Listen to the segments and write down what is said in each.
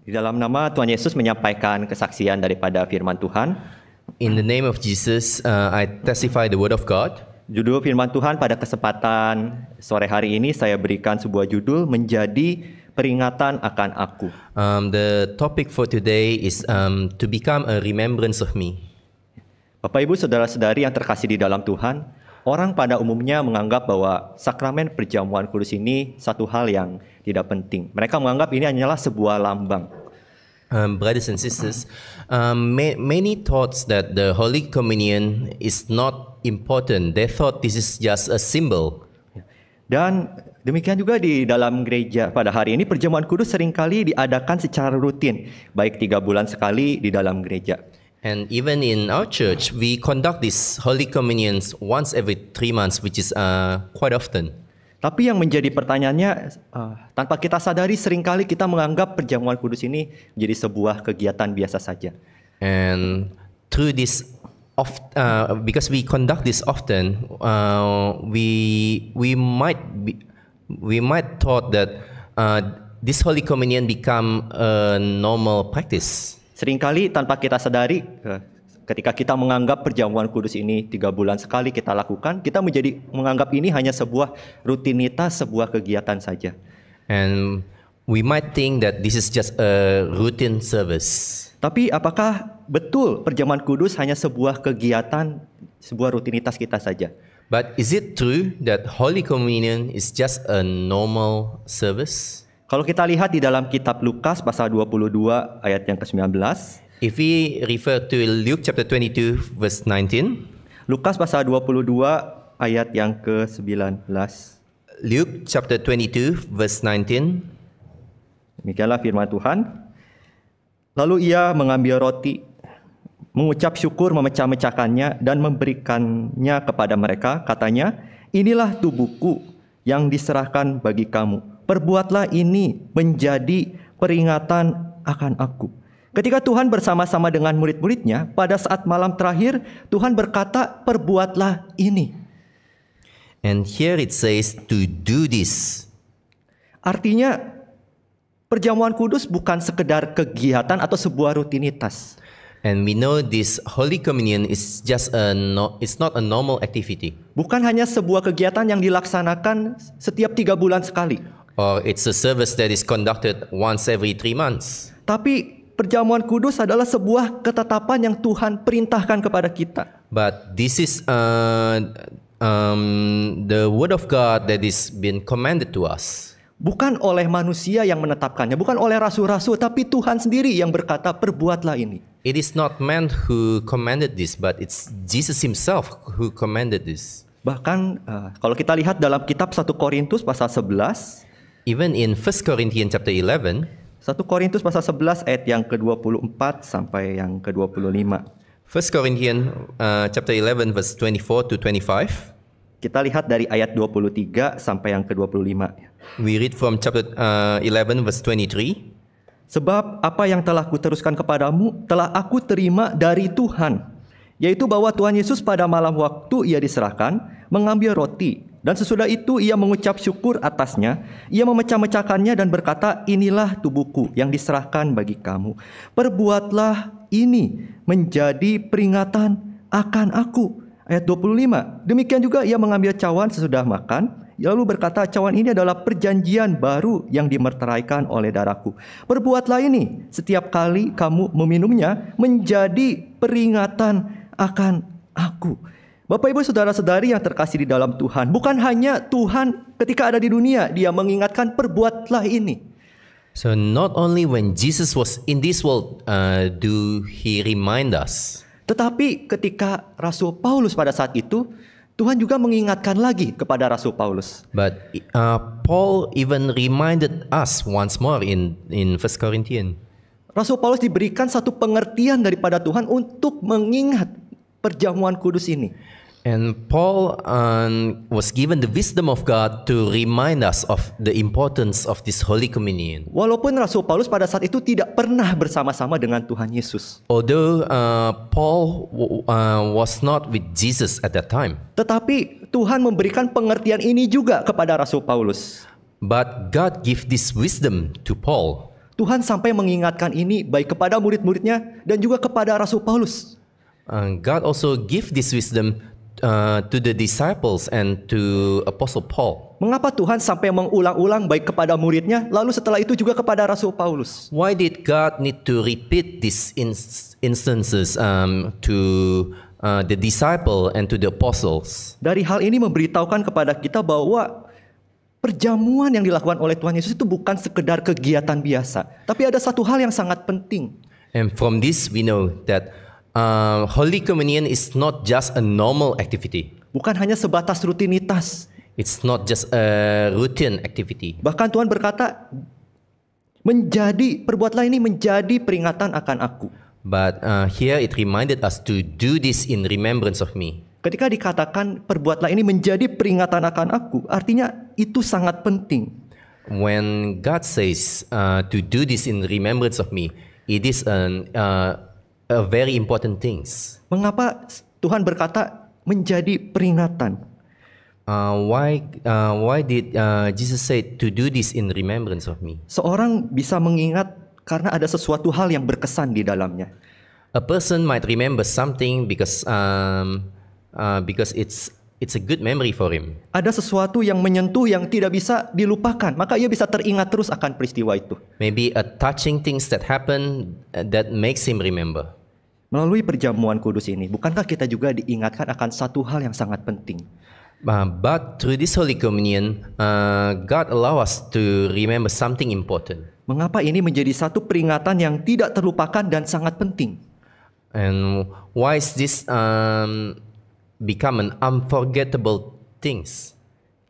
Di dalam nama Tuhan Yesus menyampaikan kesaksian daripada firman Tuhan. In the name of Jesus, uh, I testify the word of God. Judul firman Tuhan pada kesempatan sore hari ini saya berikan sebuah judul menjadi peringatan akan aku. Um, the topic for today is um, to become a remembrance of me. Bapak Ibu saudara-saudari yang terkasih di dalam Tuhan, orang pada umumnya menganggap bahwa sakramen perjamuan kudus ini satu hal yang tidak penting. Mereka menganggap ini hanyalah sebuah lambang. Um, brothers and sisters, um, may, many thoughts that the Holy Communion is not important. They thought this is just a symbol. Dan demikian juga di dalam gereja pada hari ini perjamuan kudus seringkali diadakan secara rutin, baik tiga bulan sekali di dalam gereja. And even in our church, we conduct this Holy communion once every three months, which is uh, quite often. Tapi yang menjadi pertanyaannya, uh, tanpa kita sadari seringkali kita menganggap perjamuan kudus ini menjadi sebuah kegiatan biasa saja. And through this, of, uh, because we conduct this often, uh, we we might be, we might thought that uh, this Holy Communion become a normal practice. Seringkali tanpa kita sadari, eh, ketika kita menganggap perjamuan kudus ini tiga bulan sekali kita lakukan, kita menjadi menganggap ini hanya sebuah rutinitas, sebuah kegiatan saja. And we might think that this is just a routine service. Tapi apakah betul perjamuan kudus hanya sebuah kegiatan, sebuah rutinitas kita saja? But is it true that Holy Communion is just a normal service? Kalau kita lihat di dalam kitab Lukas pasal 22 ayat yang ke-19. If we refer to Luke chapter 22 verse 19. Lukas pasal 22 ayat yang ke-19. Luke chapter 22 verse 19. Demikianlah firman Tuhan. Lalu ia mengambil roti, mengucap syukur, memecah-mecahkannya dan memberikannya kepada mereka, katanya, "Inilah tubuhku yang diserahkan bagi kamu." Perbuatlah ini menjadi peringatan akan aku. Ketika Tuhan bersama-sama dengan murid-muridnya, pada saat malam terakhir, Tuhan berkata, perbuatlah ini. And here it says to do this. Artinya, perjamuan kudus bukan sekedar kegiatan atau sebuah rutinitas. And we know this Holy Communion is just a no, it's not a normal activity. Bukan hanya sebuah kegiatan yang dilaksanakan setiap tiga bulan sekali or it's a service that is conducted once every three months. Tapi perjamuan kudus adalah sebuah ketetapan yang Tuhan perintahkan kepada kita. But this is uh, um, the word of God that is been commanded to us. Bukan oleh manusia yang menetapkannya, bukan oleh rasul-rasul, tapi Tuhan sendiri yang berkata, "Perbuatlah ini." It is not man who commanded this, but it's Jesus himself who commanded this. Bahkan uh, kalau kita lihat dalam kitab 1 Korintus pasal 11, even in 1 Corinthians chapter 11 1 Korintus pasal 11 ayat yang ke-24 sampai yang ke-25. 1 Corinthians uh, chapter 11 verse 24 to 25. Kita lihat dari ayat 23 sampai yang ke-25. We read from chapter uh, 11 verse 23. Sebab apa yang telah kuteruskan kepadamu telah aku terima dari Tuhan, yaitu bahwa Tuhan Yesus pada malam waktu ia diserahkan mengambil roti dan sesudah itu ia mengucap syukur atasnya, ia memecah-mecahkannya dan berkata, inilah tubuhku yang diserahkan bagi kamu. Perbuatlah ini menjadi peringatan akan aku. Ayat 25, demikian juga ia mengambil cawan sesudah makan, lalu berkata, cawan ini adalah perjanjian baru yang dimerteraikan oleh darahku. Perbuatlah ini, setiap kali kamu meminumnya menjadi peringatan akan aku. Bapak Ibu saudara-saudari yang terkasih di dalam Tuhan, bukan hanya Tuhan ketika ada di dunia dia mengingatkan perbuatlah ini. So not only when Jesus was in this world uh, do he remind us. Tetapi ketika Rasul Paulus pada saat itu Tuhan juga mengingatkan lagi kepada Rasul Paulus. But uh, Paul even reminded us once more in in 1 Corinthians. Rasul Paulus diberikan satu pengertian daripada Tuhan untuk mengingat perjamuan kudus ini. And Paul um, was given the wisdom of God to remind us of the importance of this Holy Communion. Walaupun Rasul Paulus pada saat itu tidak pernah bersama-sama dengan Tuhan Yesus. Although uh, Paul uh, was not with Jesus at that time. Tetapi Tuhan memberikan pengertian ini juga kepada Rasul Paulus. But God give this wisdom to Paul. Tuhan sampai mengingatkan ini baik kepada murid-muridnya dan juga kepada Rasul Paulus. And God also give this wisdom uh, to the disciples and to Apostle Paul. Mengapa Tuhan sampai mengulang-ulang baik kepada muridnya, lalu setelah itu juga kepada Rasul Paulus? Why did God need to repeat these instances um, to uh, the disciple and to the apostles? Dari hal ini memberitahukan kepada kita bahwa perjamuan yang dilakukan oleh Tuhan Yesus itu bukan sekedar kegiatan biasa, tapi ada satu hal yang sangat penting. And from this we know that uh, Holy Communion is not just a normal activity. Bukan hanya sebatas rutinitas. It's not just a routine activity. Bahkan Tuhan berkata, menjadi perbuatlah ini menjadi peringatan akan Aku. But uh, here it reminded us to do this in remembrance of me. Ketika dikatakan perbuatlah ini menjadi peringatan akan Aku, artinya itu sangat penting. When God says uh, to do this in remembrance of me, it is an uh, A very important things. Mengapa Tuhan berkata menjadi peringatan? Uh, why uh, why did uh, Jesus say to do this in remembrance of me? Seorang bisa mengingat karena ada sesuatu hal yang berkesan di dalamnya. A person might remember something because um, uh, because it's it's a good memory for him. Ada sesuatu yang menyentuh yang tidak bisa dilupakan, maka ia bisa teringat terus akan peristiwa itu. Maybe a touching things that happen uh, that makes him remember. Melalui perjamuan kudus ini, bukankah kita juga diingatkan akan satu hal yang sangat penting? Uh, but through this Holy Communion, uh, God allow us to remember something important. Mengapa ini menjadi satu peringatan yang tidak terlupakan dan sangat penting? And why is this um, become an unforgettable things?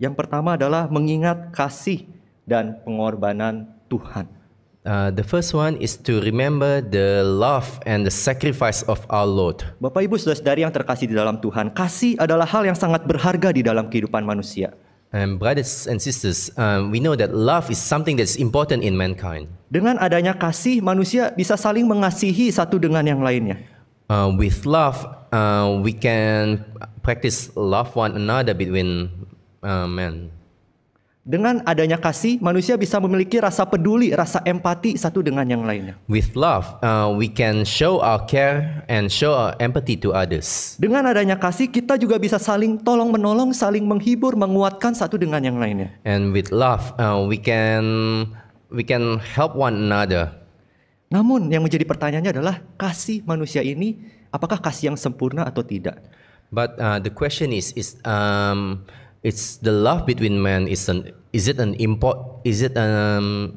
Yang pertama adalah mengingat kasih dan pengorbanan Tuhan. Uh, the first one is to remember the love and the sacrifice of our Lord. Bapak Ibu sudah dari yang terkasih di dalam Tuhan, kasih adalah hal yang sangat berharga di dalam kehidupan manusia. And brothers and sisters, um, we know that love is something that's important in mankind. Dengan adanya kasih, manusia bisa saling mengasihi satu dengan yang lainnya. Uh, with love, uh, we can practice love one another between uh, men. Dengan adanya kasih, manusia bisa memiliki rasa peduli, rasa empati satu dengan yang lainnya. With love, uh, we can show our care and show our empathy to others. Dengan adanya kasih, kita juga bisa saling tolong menolong, saling menghibur, menguatkan satu dengan yang lainnya. And with love, uh, we can we can help one another. Namun yang menjadi pertanyaannya adalah kasih manusia ini apakah kasih yang sempurna atau tidak? But uh, the question is is um, it's the love between men is an is it an import is it um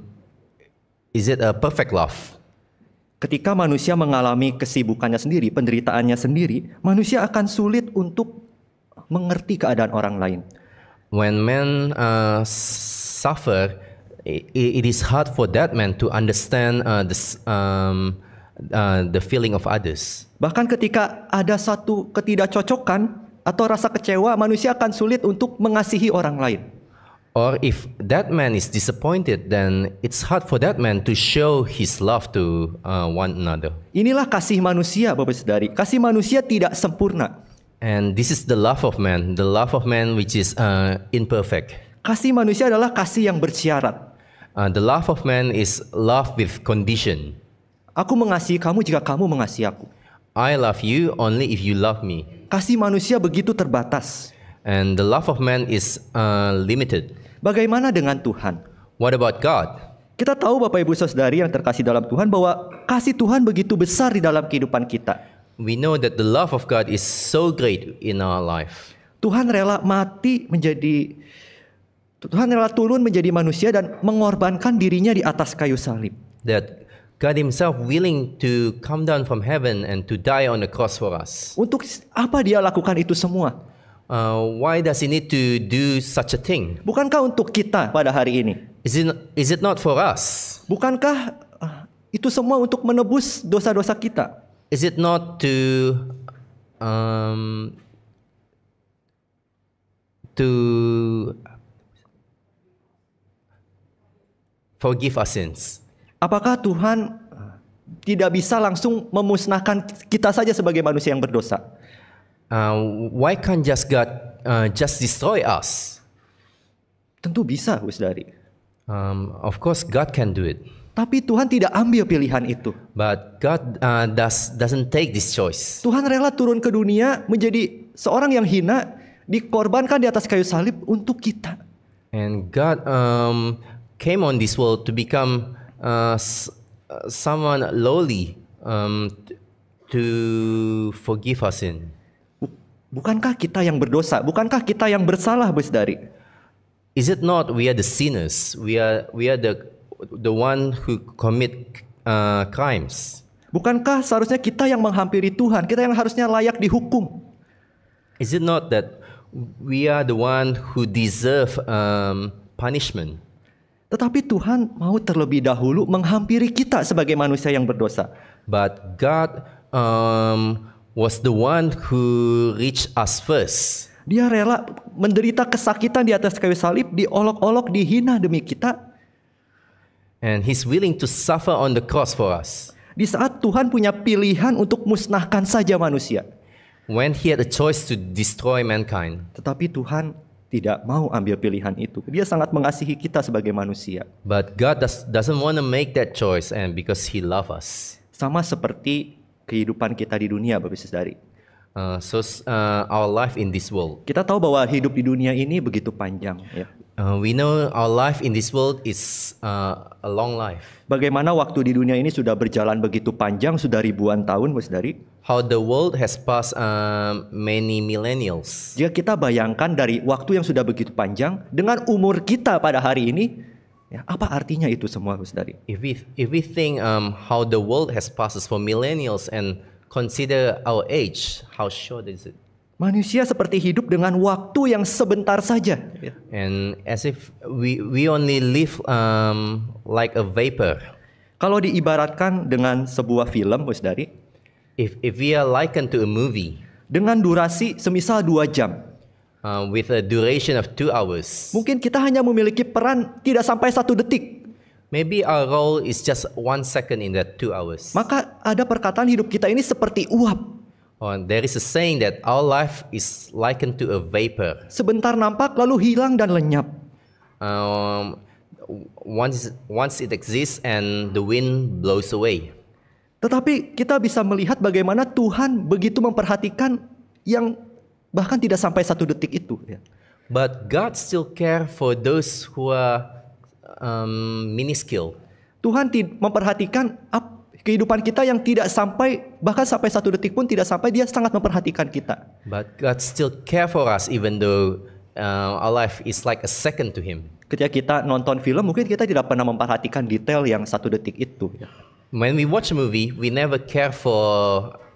is it a perfect love? Ketika manusia mengalami kesibukannya sendiri, penderitaannya sendiri, manusia akan sulit untuk mengerti keadaan orang lain. When men uh, suffer, it, it is hard for that man to understand uh, the um, uh, the feeling of others. Bahkan ketika ada satu ketidakcocokan, atau rasa kecewa, manusia akan sulit untuk mengasihi orang lain. Or if that man is disappointed, then it's hard for that man to show his love to uh, one another. Inilah kasih manusia, Bapak Saudari. Kasih manusia tidak sempurna. And this is the love of man, the love of man which is uh, imperfect. Kasih manusia adalah kasih yang bersyarat. Uh, the love of man is love with condition. Aku mengasihi kamu jika kamu mengasihi aku. I love you only if you love me. Kasih manusia begitu terbatas. And the love of man is uh, limited. Bagaimana dengan Tuhan? What about God? Kita tahu Bapak Ibu Saudari yang terkasih dalam Tuhan bahwa kasih Tuhan begitu besar di dalam kehidupan kita. We know that the love of God is so great in our life. Tuhan rela mati menjadi Tuhan rela turun menjadi manusia dan mengorbankan dirinya di atas kayu salib. That God himself willing to come down from heaven and to die on the cross for us. Untuk apa dia lakukan itu semua? Uh, why does he need to do such a thing? Bukankah untuk kita pada hari ini? Is it, is it not for us? Bukankah uh, itu semua untuk menebus dosa-dosa kita? Is it not to um, to forgive our sins? Apakah Tuhan eh, tidak bisa langsung memusnahkan kita saja sebagai manusia yang berdosa? Uh, why can't just God uh, just destroy us? Tentu bisa, Dari. Um, of course, God can do it. Tapi Tuhan tidak ambil pilihan itu. But God uh, does doesn't take this choice. Tuhan rela turun ke dunia menjadi seorang yang hina, dikorbankan di atas kayu salib untuk kita. And God um, came on this world to become Uh, uh, someone lowly um, to forgive us sin. Bukankah kita yang berdosa? Bukankah kita yang bersalah, Bos Dari? Is it not we are the sinners? We are we are the the one who commit uh, crimes. Bukankah seharusnya kita yang menghampiri Tuhan? Kita yang harusnya layak dihukum. Is it not that we are the one who deserve um, punishment? Tetapi Tuhan mau terlebih dahulu menghampiri kita sebagai manusia yang berdosa. But God um, was the one who reached us first. Dia rela menderita kesakitan di atas kayu salib, diolok-olok, dihina demi kita. And he's willing to suffer on the cross for us. Di saat Tuhan punya pilihan untuk musnahkan saja manusia. When he had a choice to destroy mankind. Tetapi Tuhan tidak mau ambil pilihan itu. Dia sangat mengasihi kita sebagai manusia. But God does, doesn't want to make that choice and because he love us. Sama seperti kehidupan kita di dunia Bapak Saudari. Uh, so uh, our life in this world. Kita tahu bahwa hidup di dunia ini begitu panjang. Ya. Uh, we know our life in this world is uh, a long life. Bagaimana waktu di dunia ini sudah berjalan begitu panjang, sudah ribuan tahun, Mas Dari? How the world has passed uh, many millennials. Jika ya, kita bayangkan dari waktu yang sudah begitu panjang dengan umur kita pada hari ini, ya, apa artinya itu semua, Mas Dari? If we if we think um, how the world has passed for millennials and consider our age, how short is it? Manusia seperti hidup dengan waktu yang sebentar saja. And as if we we only live um, like a vapor. Kalau diibaratkan dengan sebuah film, Bos Dari. If if we are likened to a movie. Dengan durasi semisal dua jam. Uh, with a duration of two hours. Mungkin kita hanya memiliki peran tidak sampai satu detik. Maybe our role is just one second in that two hours. Maka ada perkataan hidup kita ini seperti uap. Oh, there is a saying that our life is likened to a vapor. Sebentar nampak lalu hilang dan lenyap. Um, once once it exists and the wind blows away. Tetapi kita bisa melihat bagaimana Tuhan begitu memperhatikan yang bahkan tidak sampai satu detik itu. Ya. But God still care for those who are um, minuscule. Tuhan memperhatikan apa kehidupan kita yang tidak sampai bahkan sampai satu detik pun tidak sampai dia sangat memperhatikan kita. But God still care for us even though uh, our life is like a second to Him. Ketika kita nonton film mungkin kita tidak pernah memperhatikan detail yang satu detik itu. When we watch a movie, we never care for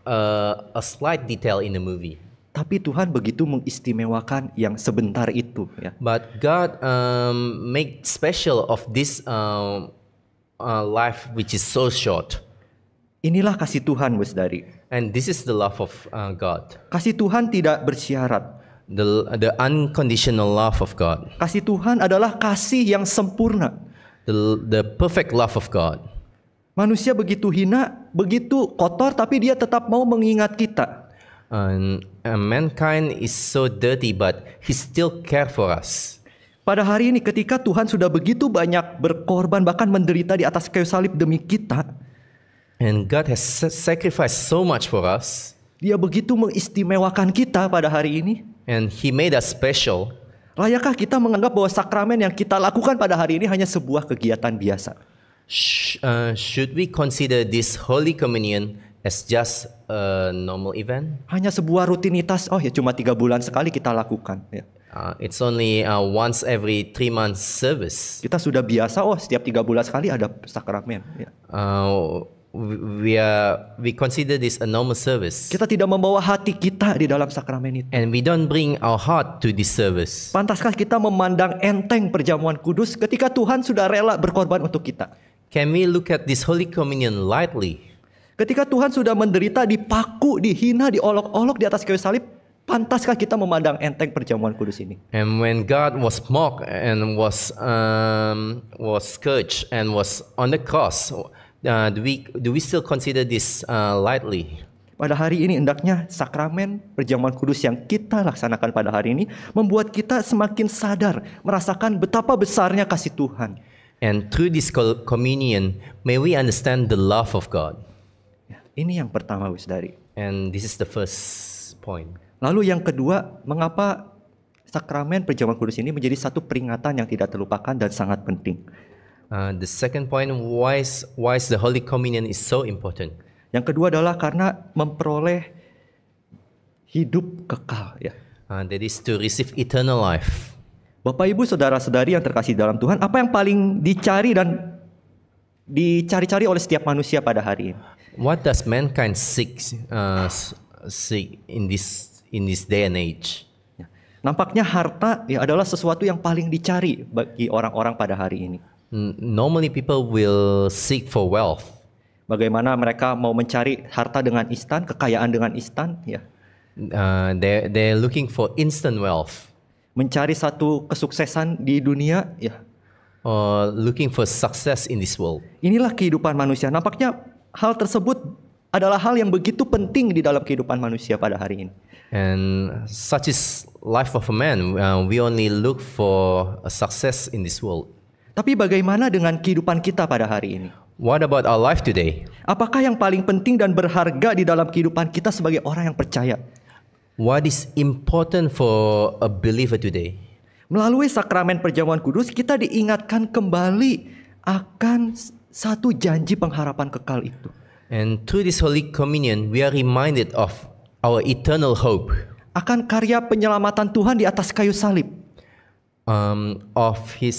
uh, a slight detail in the movie. Tapi Tuhan begitu mengistimewakan yang sebentar itu. Ya. But God um, make special of this uh, uh, life which is so short. Inilah kasih Tuhan, dari. And this is the love of uh, God. Kasih Tuhan tidak bersyarat. The the unconditional love of God. Kasih Tuhan adalah kasih yang sempurna. The the perfect love of God. Manusia begitu hina, begitu kotor, tapi dia tetap mau mengingat kita. And, and mankind is so dirty, but He still care for us. Pada hari ini, ketika Tuhan sudah begitu banyak berkorban, bahkan menderita di atas kayu salib demi kita. And God has sacrificed so much for us. Dia begitu mengistimewakan kita pada hari ini. And He made us special. Layakkah kita menganggap bahwa sakramen yang kita lakukan pada hari ini hanya sebuah kegiatan biasa? Sh uh, should we consider this Holy Communion as just a normal event? Hanya sebuah rutinitas. Oh ya, cuma tiga bulan sekali kita lakukan. Ya. Uh, it's only uh, once every three months service. Kita sudah biasa. Oh, setiap tiga bulan sekali ada sakramen. Ya. Uh, we are we consider this a normal service. Kita tidak membawa hati kita di dalam sakramen itu. And we don't bring our heart to this service. Pantaskah kita memandang enteng perjamuan kudus ketika Tuhan sudah rela berkorban untuk kita? Can we look at this holy communion lightly? Ketika Tuhan sudah menderita, dipaku, dihina, diolok-olok di atas kayu salib, pantaskah kita memandang enteng perjamuan kudus ini? And when God was mocked and was um, was scourged and was on the cross, uh, do we do we still consider this uh, lightly? Pada hari ini hendaknya sakramen perjamuan kudus yang kita laksanakan pada hari ini membuat kita semakin sadar merasakan betapa besarnya kasih Tuhan. And through this communion, may we understand the love of God. Ya, ini yang pertama, Wisdari. And this is the first point. Lalu yang kedua, mengapa sakramen perjamuan kudus ini menjadi satu peringatan yang tidak terlupakan dan sangat penting? Uh, the second point, why is, why is the Holy Communion is so important? Yang kedua adalah karena memperoleh hidup kekal. Ya. Uh, that is to receive eternal life. Bapak, Ibu, saudara-saudari yang terkasih dalam Tuhan, apa yang paling dicari dan dicari-cari oleh setiap manusia pada hari ini? What does mankind seek, uh, seek in this in this day and age? Ya. Nampaknya harta ya adalah sesuatu yang paling dicari bagi orang-orang pada hari ini normally people will seek for wealth. Bagaimana mereka mau mencari harta dengan instan, kekayaan dengan instan, ya. Yeah. Uh, they they looking for instant wealth. Mencari satu kesuksesan di dunia, ya. Yeah. Or looking for success in this world. Inilah kehidupan manusia. Nampaknya hal tersebut adalah hal yang begitu penting di dalam kehidupan manusia pada hari ini. And such is life of a man. Uh, we only look for a success in this world. Tapi bagaimana dengan kehidupan kita pada hari ini? What about our life today? Apakah yang paling penting dan berharga di dalam kehidupan kita sebagai orang yang percaya? What is important for a believer today? Melalui sakramen perjamuan kudus kita diingatkan kembali akan satu janji pengharapan kekal itu. And through this holy communion we are reminded of our eternal hope. Akan karya penyelamatan Tuhan di atas kayu salib. Um, of his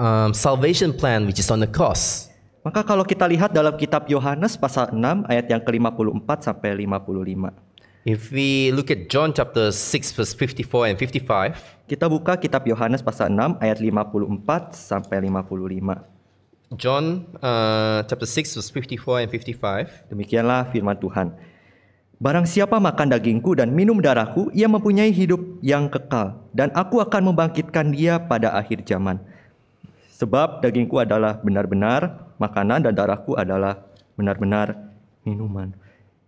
um, salvation plan which is on the cross. Maka kalau kita lihat dalam kitab Yohanes pasal 6 ayat yang ke-54 sampai 55. If we look at John chapter 6 verse 54 and 55, kita buka kitab Yohanes pasal 6 ayat 54 sampai 55. John uh, chapter 6 verse 54 and 55. Demikianlah firman Tuhan. Barang siapa makan dagingku dan minum darahku, ia mempunyai hidup yang kekal dan aku akan membangkitkan dia pada akhir zaman. Sebab dagingku adalah benar-benar makanan dan darahku adalah benar-benar minuman.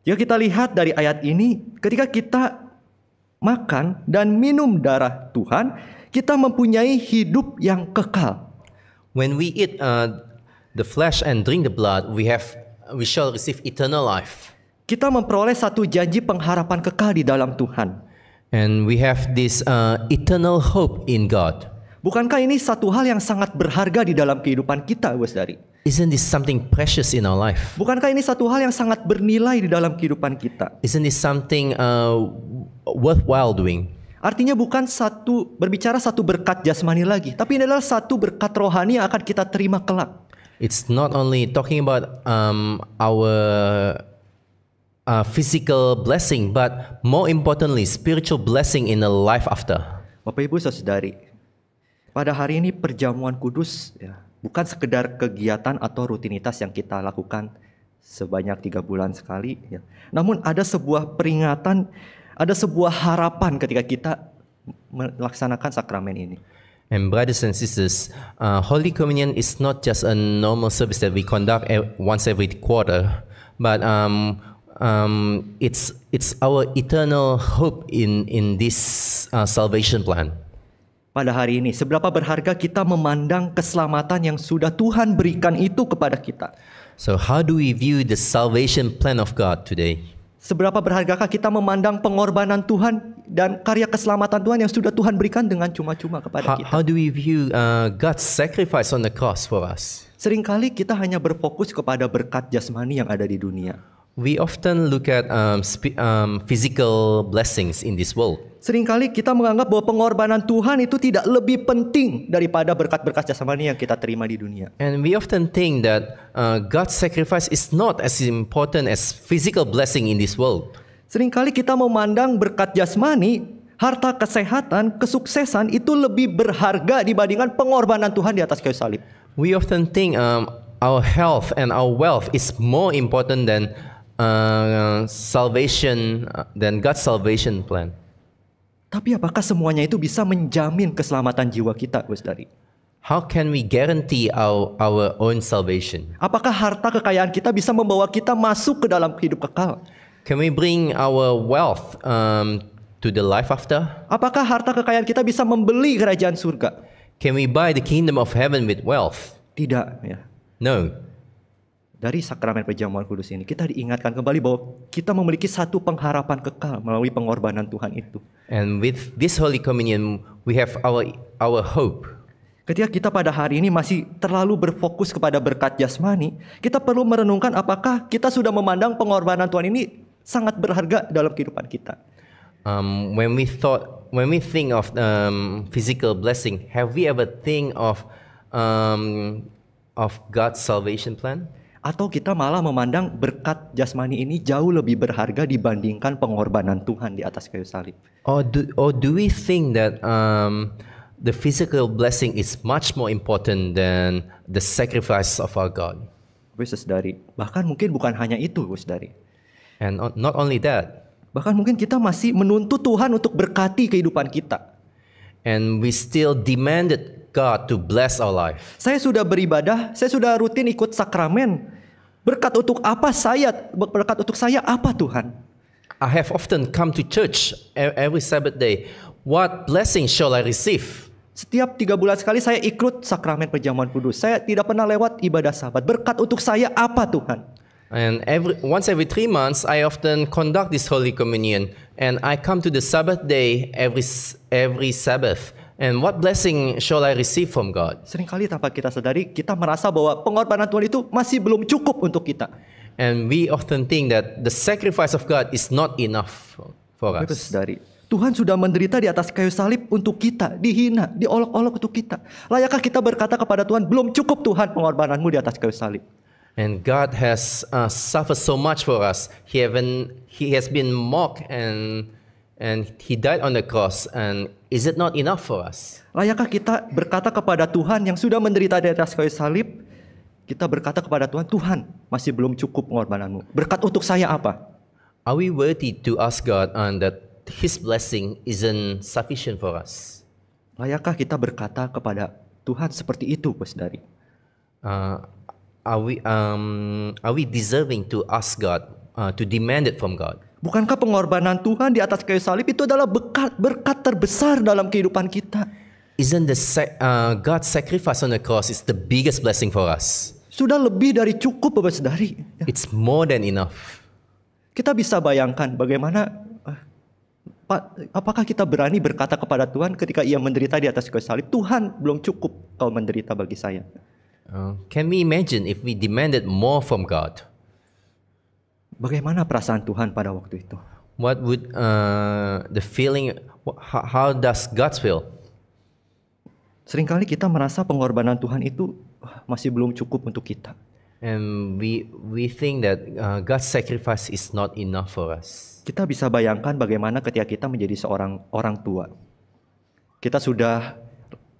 Jika kita lihat dari ayat ini, ketika kita makan dan minum darah Tuhan, kita mempunyai hidup yang kekal. When we eat uh, the flesh and drink the blood, we have we shall receive eternal life. Kita memperoleh satu janji pengharapan kekal di dalam Tuhan. And we have this uh, eternal hope in God. Bukankah ini satu hal yang sangat berharga di dalam kehidupan kita, Saudari? Isn't this something precious in our life? Bukankah ini satu hal yang sangat bernilai di dalam kehidupan kita? Isn't this something uh, worthwhile doing? Artinya bukan satu berbicara satu berkat jasmani lagi, tapi ini adalah satu berkat rohani yang akan kita terima kelak. It's not only talking about um, our uh, physical blessing, but more importantly, spiritual blessing in the life after. Bapak Ibu saudari, pada hari ini perjamuan kudus ya, bukan sekedar kegiatan atau rutinitas yang kita lakukan sebanyak tiga bulan sekali. Ya. Namun ada sebuah peringatan, ada sebuah harapan ketika kita melaksanakan sakramen ini. And brothers and sisters, uh, Holy Communion is not just a normal service that we conduct once every quarter, but um, um, it's it's our eternal hope in in this uh, salvation plan pada hari ini. Seberapa berharga kita memandang keselamatan yang sudah Tuhan berikan itu kepada kita. So how do we view the salvation plan of God today? Seberapa berhargakah kita memandang pengorbanan Tuhan dan karya keselamatan Tuhan yang sudah Tuhan berikan dengan cuma-cuma kepada kita? How do we view uh, God's sacrifice on the cross for us? Seringkali kita hanya berfokus kepada berkat jasmani yang ada di dunia. We often look at um, um, physical blessings in this world. Seringkali kita menganggap bahwa pengorbanan Tuhan itu tidak lebih penting daripada berkat-berkat jasmani yang kita terima di dunia. And we often think that uh, God's sacrifice is not as important as physical blessing in this world. Seringkali kita memandang berkat jasmani, harta kesehatan, kesuksesan itu lebih berharga dibandingkan pengorbanan Tuhan di atas kayu salib. We often think um, our health and our wealth is more important than Uh, salvation uh, dan God God's salvation plan. Tapi apakah semuanya itu bisa menjamin keselamatan jiwa kita, Gus Dari? How can we guarantee our our own salvation? Apakah harta kekayaan kita bisa membawa kita masuk ke dalam hidup kekal? Can we bring our wealth um, to the life after? Apakah harta kekayaan kita bisa membeli kerajaan surga? Can we buy the kingdom of heaven with wealth? Tidak, ya. No dari sakramen perjamuan kudus ini kita diingatkan kembali bahwa kita memiliki satu pengharapan kekal melalui pengorbanan Tuhan itu. And with this holy communion we have our our hope. Ketika kita pada hari ini masih terlalu berfokus kepada berkat jasmani, kita perlu merenungkan apakah kita sudah memandang pengorbanan Tuhan ini sangat berharga dalam kehidupan kita. Um, when we thought, when we think of um, physical blessing, have we ever think of um, of God's salvation plan? atau kita malah memandang berkat jasmani ini jauh lebih berharga dibandingkan pengorbanan Tuhan di atas kayu salib. Or do, or do we think that um, the physical blessing is much more important than the sacrifice of our God? Wis dari bahkan mungkin bukan hanya itu Wis dari. And not only that. Bahkan mungkin kita masih menuntut Tuhan untuk berkati kehidupan kita. And we still demanded God to bless our life. Saya sudah beribadah, saya sudah rutin ikut sakramen. Berkat untuk apa saya? Berkat untuk saya apa Tuhan? I have often come to church e- every Sabbath day. What blessing shall I receive? Setiap tiga bulan sekali saya ikut sakramen perjamuan kudus. Saya tidak pernah lewat ibadah sahabat. Berkat untuk saya apa Tuhan? And every, once every three months, I often conduct this Holy Communion, and I come to the Sabbath day every every Sabbath. And what blessing shall I receive from God? Seringkali tanpa kita sadari, kita merasa bahwa pengorbanan Tuhan itu masih belum cukup untuk kita. And we often think that the sacrifice of God is not enough for us. Kita sadari, Tuhan sudah menderita di atas kayu salib untuk kita, dihina, diolok-olok untuk kita. Layakkah kita berkata kepada Tuhan, belum cukup Tuhan pengorbananmu di atas kayu salib? And God has uh, suffered so much for us. He, even, he has been mocked and And he died on the cross and is it not enough for us? Layakkah kita berkata kepada Tuhan yang sudah menderita di atas kayu salib, kita berkata kepada Tuhan, Tuhan masih belum cukup pengorbananmu. Berkat untuk saya apa? Are we worthy to ask God on that His blessing isn't sufficient for us? Layakkah kita berkata kepada Tuhan seperti itu, Bos Dari? Uh, are we um, are we deserving to ask God uh, to demand it from God? Bukankah pengorbanan Tuhan di atas kayu salib itu adalah berkat, berkat terbesar dalam kehidupan kita? Isn't the uh, God's sacrifice on the cross is the biggest blessing for us? Sudah lebih dari cukup Bapak Saudari. Ya. It's more than enough. Kita bisa bayangkan bagaimana eh, apakah kita berani berkata kepada Tuhan ketika ia menderita di atas kayu salib, Tuhan belum cukup kau menderita bagi saya. Uh, can we imagine if we demanded more from God? Bagaimana perasaan Tuhan pada waktu itu? What would uh, the feeling? How does God feel? Seringkali kita merasa pengorbanan Tuhan itu uh, masih belum cukup untuk kita. And we we think that uh, God's sacrifice is not enough for us. Kita bisa bayangkan bagaimana ketika kita menjadi seorang orang tua. Kita sudah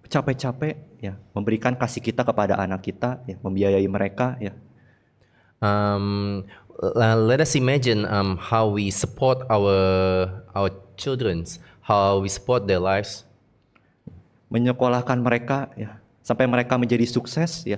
capek-capek ya memberikan kasih kita kepada anak kita, ya, membiayai mereka ya. Um, uh, let us imagine um, how we support our our children, how we support their lives. Menyekolahkan mereka ya sampai mereka menjadi sukses ya.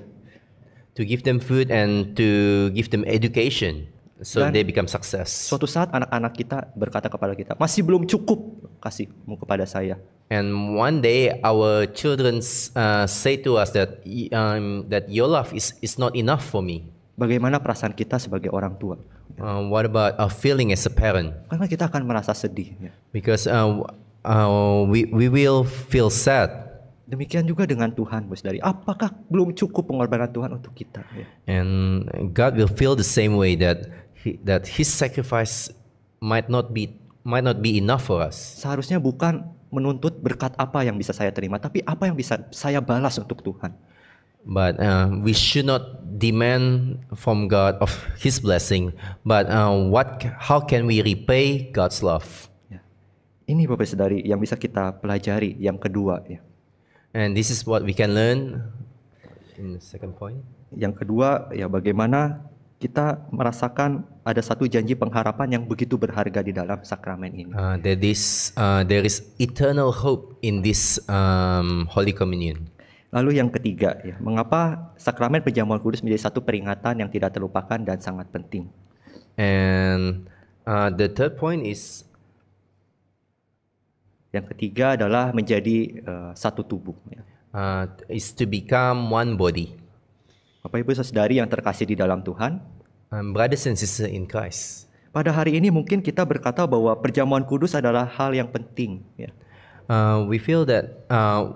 To give them food and to give them education so Dan they become success. Suatu saat anak-anak kita berkata kepada kita, masih belum cukup kasihmu kepada saya. And one day our children uh, say to us that um, that your love is is not enough for me bagaimana perasaan kita sebagai orang tua. Um, what about a feeling as a parent? Karena kita akan merasa sedih. Ya. Because uh, uh, we we will feel sad. Demikian juga dengan Tuhan, bos. Dari apakah belum cukup pengorbanan Tuhan untuk kita? Ya. And God will feel the same way that he, that His sacrifice might not be might not be enough for us. Seharusnya bukan menuntut berkat apa yang bisa saya terima, tapi apa yang bisa saya balas untuk Tuhan but uh, we should not demand from God of His blessing. But uh, what, how can we repay God's love? Ya. Ini Bapak Saudari yang bisa kita pelajari yang kedua ya. And this is what we can learn in the second point. Yang kedua ya bagaimana kita merasakan ada satu janji pengharapan yang begitu berharga di dalam sakramen ini. Uh, there is uh, there is eternal hope in this um, holy communion. Lalu yang ketiga, ya, mengapa sakramen perjamuan kudus menjadi satu peringatan yang tidak terlupakan dan sangat penting? And uh, the third point is yang ketiga adalah menjadi uh, satu tubuh. Ya. Uh, is to become one body. Bapak Ibu saudari yang terkasih di dalam Tuhan. Um, brothers and sisters in Christ. Pada hari ini mungkin kita berkata bahwa perjamuan kudus adalah hal yang penting. Ya. Uh, we feel that uh,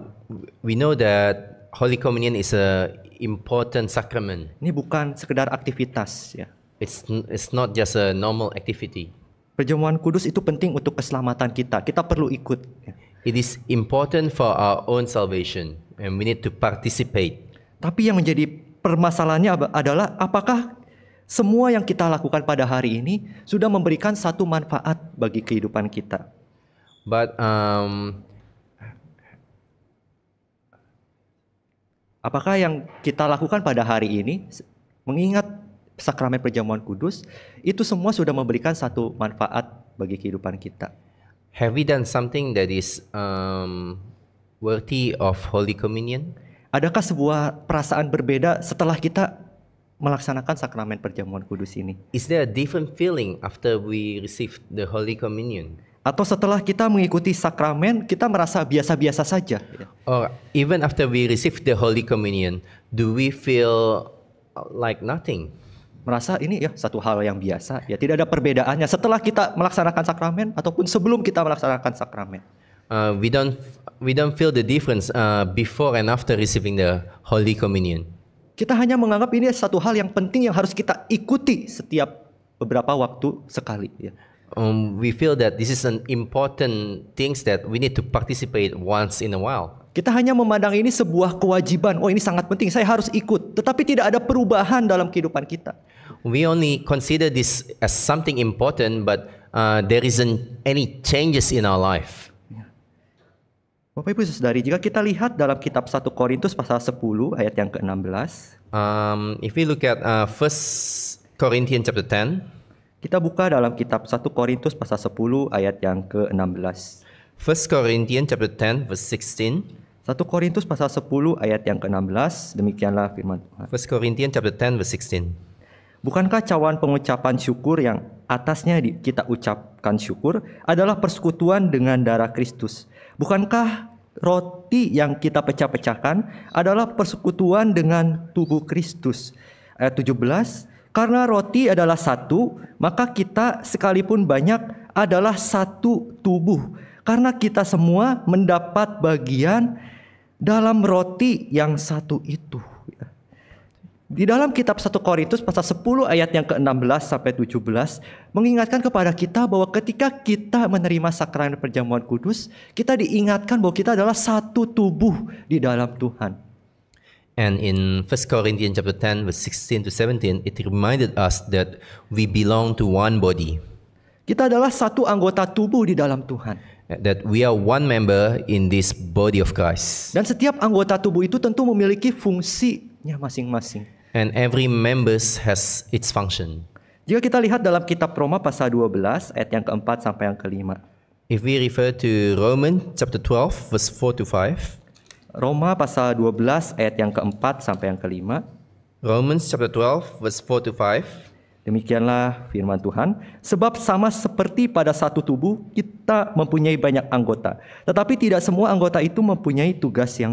we know that Holy Communion is a important sacrament. Ini bukan sekedar aktivitas ya. It's it's not just a normal activity. Perjamuan kudus itu penting untuk keselamatan kita. Kita perlu ikut. Ya. It is important for our own salvation and we need to participate. Tapi yang menjadi permasalahannya adalah apakah semua yang kita lakukan pada hari ini sudah memberikan satu manfaat bagi kehidupan kita. But um, Apakah yang kita lakukan pada hari ini mengingat sakramen perjamuan kudus itu semua sudah memberikan satu manfaat bagi kehidupan kita? Have we done something that is um, worthy of Holy Communion? Adakah sebuah perasaan berbeda setelah kita melaksanakan sakramen perjamuan kudus ini? Is there a different feeling after we receive the Holy Communion? atau setelah kita mengikuti sakramen kita merasa biasa-biasa saja or even after we receive the holy communion do we feel uh, like nothing merasa ini ya satu hal yang biasa ya tidak ada perbedaannya setelah kita melaksanakan sakramen ataupun sebelum kita melaksanakan sakramen uh, we don't we don't feel the difference uh, before and after receiving the holy communion kita hanya menganggap ini satu hal yang penting yang harus kita ikuti setiap beberapa waktu sekali ya um, we feel that this is an important things that we need to participate once in a while. Kita hanya memandang ini sebuah kewajiban. Oh, ini sangat penting. Saya harus ikut. Tetapi tidak ada perubahan dalam kehidupan kita. We only consider this as something important, but uh, there isn't any changes in our life. Ya. Bapak Ibu Saudari, jika kita lihat dalam kitab 1 Korintus pasal 10 ayat yang ke-16. Um, if we look at uh, 1 Corinthians chapter 10. Kita buka dalam kitab 1 Korintus pasal 10 ayat yang ke-16. 1 Corinthians chapter 10 verse 16. 1 Korintus pasal 10 ayat yang ke-16 demikianlah firman Tuhan. 1 Corinthians chapter 10 verse 16. Bukankah cawan pengucapan syukur yang atasnya kita ucapkan syukur adalah persekutuan dengan darah Kristus? Bukankah roti yang kita pecah-pecahkan adalah persekutuan dengan tubuh Kristus? Ayat 17 karena roti adalah satu, maka kita sekalipun banyak adalah satu tubuh. Karena kita semua mendapat bagian dalam roti yang satu itu. Di dalam kitab 1 Korintus pasal 10 ayat yang ke-16 sampai 17 mengingatkan kepada kita bahwa ketika kita menerima sakramen perjamuan kudus, kita diingatkan bahwa kita adalah satu tubuh di dalam Tuhan. And in 1 Corinthians chapter 10, verse 16 to 17, it reminded us that we belong to one body. Kita adalah satu anggota tubuh di dalam Tuhan. That we are one member in this body of Christ. Dan setiap anggota tubuh itu tentu memiliki fungsinya masing-masing. And every members has its function. Jika kita lihat dalam kitab Roma pasal 12 ayat yang keempat sampai yang kelima. If we refer to Romans chapter 12 verse 4 to 5. Roma pasal 12 ayat yang keempat sampai yang kelima. Romans chapter 12 verse 4 to 5. Demikianlah firman Tuhan. Sebab sama seperti pada satu tubuh kita mempunyai banyak anggota, tetapi tidak semua anggota itu mempunyai tugas yang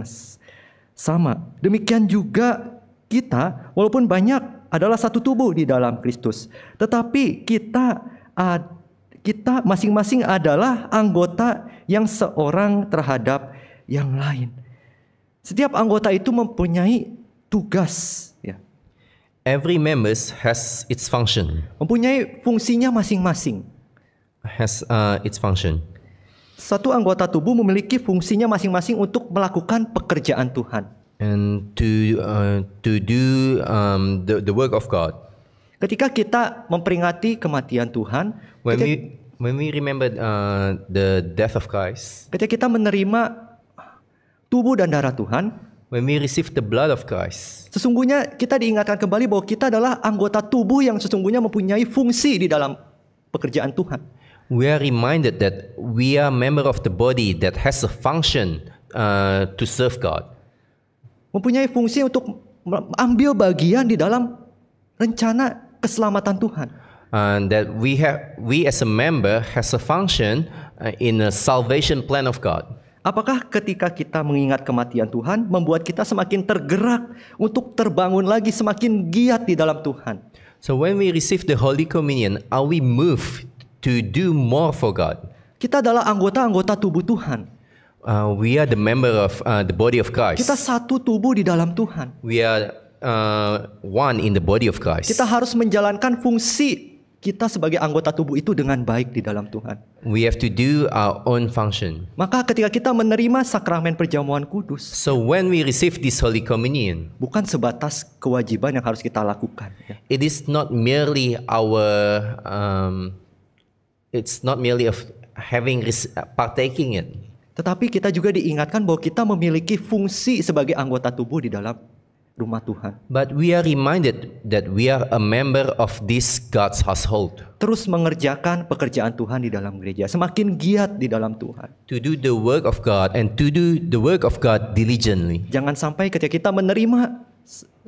sama. Demikian juga kita walaupun banyak adalah satu tubuh di dalam Kristus, tetapi kita kita masing-masing adalah anggota yang seorang terhadap yang lain. Setiap anggota itu mempunyai tugas. Ya. Every member has its function. Mempunyai fungsinya masing-masing. Has uh, its function. Satu anggota tubuh memiliki fungsinya masing-masing untuk melakukan pekerjaan Tuhan. And to uh, to do um, the the work of God. Ketika kita memperingati kematian Tuhan, when we when we remember uh, the death of Christ. Ketika kita menerima tubuh dan darah Tuhan, when we receive the blood of Christ. Sesungguhnya kita diingatkan kembali bahwa kita adalah anggota tubuh yang sesungguhnya mempunyai fungsi di dalam pekerjaan Tuhan. We are reminded that we are member of the body that has a function uh, to serve God. Mempunyai fungsi untuk ambil bagian di dalam rencana keselamatan Tuhan. And that we have we as a member has a function uh, in a salvation plan of God Apakah ketika kita mengingat kematian Tuhan membuat kita semakin tergerak untuk terbangun lagi semakin giat di dalam Tuhan? So when we receive the Holy Communion, are we moved to do more for God? Kita adalah anggota-anggota tubuh Tuhan. Uh, we are the member of uh, the body of Christ. Kita satu tubuh di dalam Tuhan. We are uh, one in the body of Christ. Kita harus menjalankan fungsi kita sebagai anggota tubuh itu dengan baik di dalam Tuhan. We have to do our own function. Maka ketika kita menerima sakramen perjamuan kudus. So when we receive this holy communion, bukan sebatas kewajiban yang harus kita lakukan. Ya. It is not merely our um, it's not merely of having partaking it. Tetapi kita juga diingatkan bahwa kita memiliki fungsi sebagai anggota tubuh di dalam rumah Tuhan. But we are reminded that we are a member of this God's household. Terus mengerjakan pekerjaan Tuhan di dalam gereja, semakin giat di dalam Tuhan. To do the work of God and to do the work of God diligently. Jangan sampai ketika kita menerima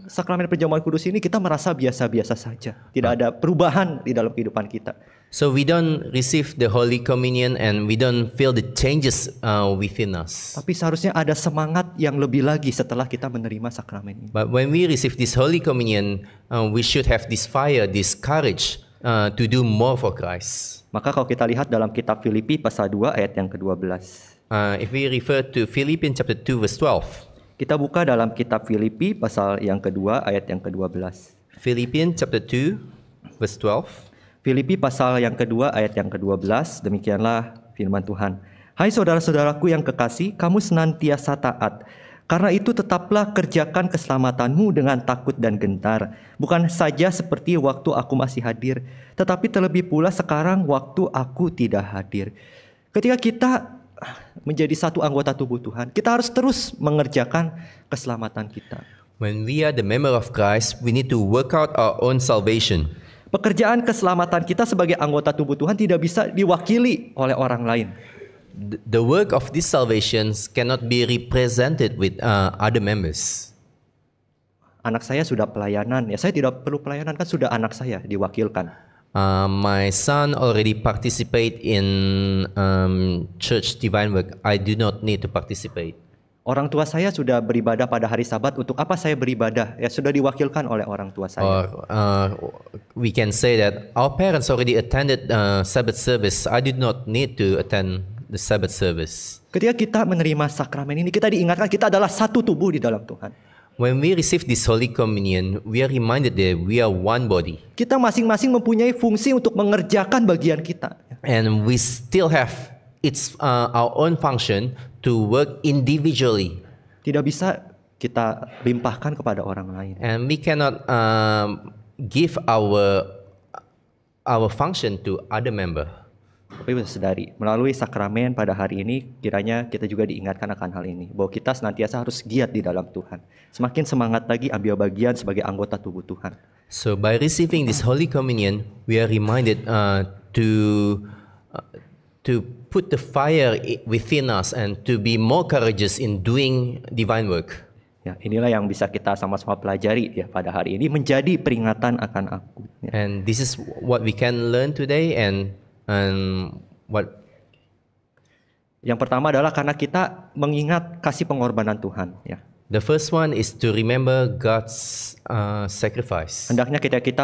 sakramen perjamuan kudus ini kita merasa biasa-biasa saja. Tidak ada perubahan di dalam kehidupan kita. So we don't receive the Holy Communion and we don't feel the changes uh, within us. Tapi seharusnya ada semangat yang lebih lagi setelah kita menerima sakramen ini. But when we receive this Holy Communion, uh, we should have this fire, this courage uh, to do more for Christ. Maka kalau kita lihat dalam kitab Filipi pasal 2 ayat yang ke-12. Uh, if we refer to Philippians chapter 2 verse 12. Kita buka dalam kitab Filipi pasal yang kedua ayat yang ke-12. Philippians chapter 2 verse 12. Filipi pasal yang kedua ayat yang ke-12 demikianlah firman Tuhan. Hai saudara-saudaraku yang kekasih, kamu senantiasa taat. Karena itu tetaplah kerjakan keselamatanmu dengan takut dan gentar. Bukan saja seperti waktu aku masih hadir, tetapi terlebih pula sekarang waktu aku tidak hadir. Ketika kita menjadi satu anggota tubuh Tuhan, kita harus terus mengerjakan keselamatan kita. When we are the member of Christ, we need to work out our own salvation. Pekerjaan keselamatan kita sebagai anggota tubuh Tuhan tidak bisa diwakili oleh orang lain. The work of this salvation cannot be represented with uh, other members. Anak saya sudah pelayanan, ya saya tidak perlu pelayanan kan sudah anak saya diwakilkan. Uh, my son already participate in um, church divine work. I do not need to participate. Orang tua saya sudah beribadah pada hari Sabat. Untuk apa saya beribadah? Ya sudah diwakilkan oleh orang tua saya. Or, uh, we can say that our parents already attended uh, Sabbath service. I did not need to attend the Sabbath service. Ketika kita menerima sakramen ini, kita diingatkan kita adalah satu tubuh di dalam Tuhan. When we receive this Holy Communion, we are reminded that we are one body. Kita masing-masing mempunyai fungsi untuk mengerjakan bagian kita. And we still have its uh, our own function to work individually. Tidak bisa kita limpahkan kepada orang lain. And we cannot um, give our our function to other member. Bapak Ibu Saudari, melalui sakramen pada hari ini kiranya kita juga diingatkan akan hal ini bahwa kita senantiasa harus giat di dalam Tuhan. Semakin semangat lagi ambil bagian sebagai anggota tubuh Tuhan. So by receiving this Holy Communion, we are reminded uh, to uh, to put the fire within us and to be more courageous in doing divine work. Ya, inilah yang bisa kita sama-sama pelajari ya pada hari ini menjadi peringatan akan aku. Ya. And this is what we can learn today and And what yang pertama adalah karena kita mengingat kasih pengorbanan Tuhan, ya. The first one is to remember God's uh, sacrifice. Hendaknya kita kita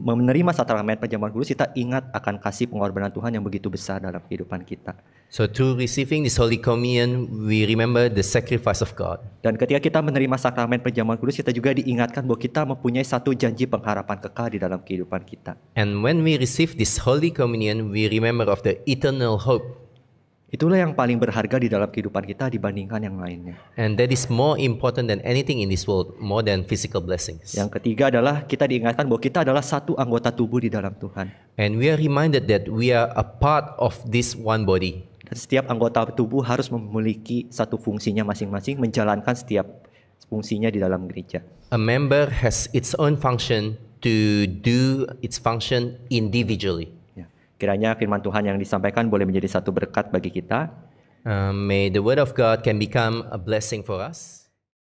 menerima sakramen perjamuan kudus, kita ingat akan kasih pengorbanan Tuhan yang begitu besar dalam kehidupan kita. So to receiving this Holy Communion, we remember the sacrifice of God. Dan ketika kita menerima sakramen perjamuan kudus, kita juga diingatkan bahwa kita mempunyai satu janji pengharapan kekal di dalam kehidupan kita. And when we receive this Holy Communion, we remember of the eternal hope Itulah yang paling berharga di dalam kehidupan kita dibandingkan yang lainnya. And that is more important than anything in this world, more than physical blessings. Yang ketiga adalah kita diingatkan bahwa kita adalah satu anggota tubuh di dalam Tuhan. And we are reminded that we are a part of this one body. Dan setiap anggota tubuh harus memiliki satu fungsinya masing-masing, menjalankan setiap fungsinya di dalam gereja. A member has its own function to do its function individually. Kiranya firman Tuhan yang disampaikan boleh menjadi satu berkat bagi kita. Uh, may the word of God can become a blessing for us.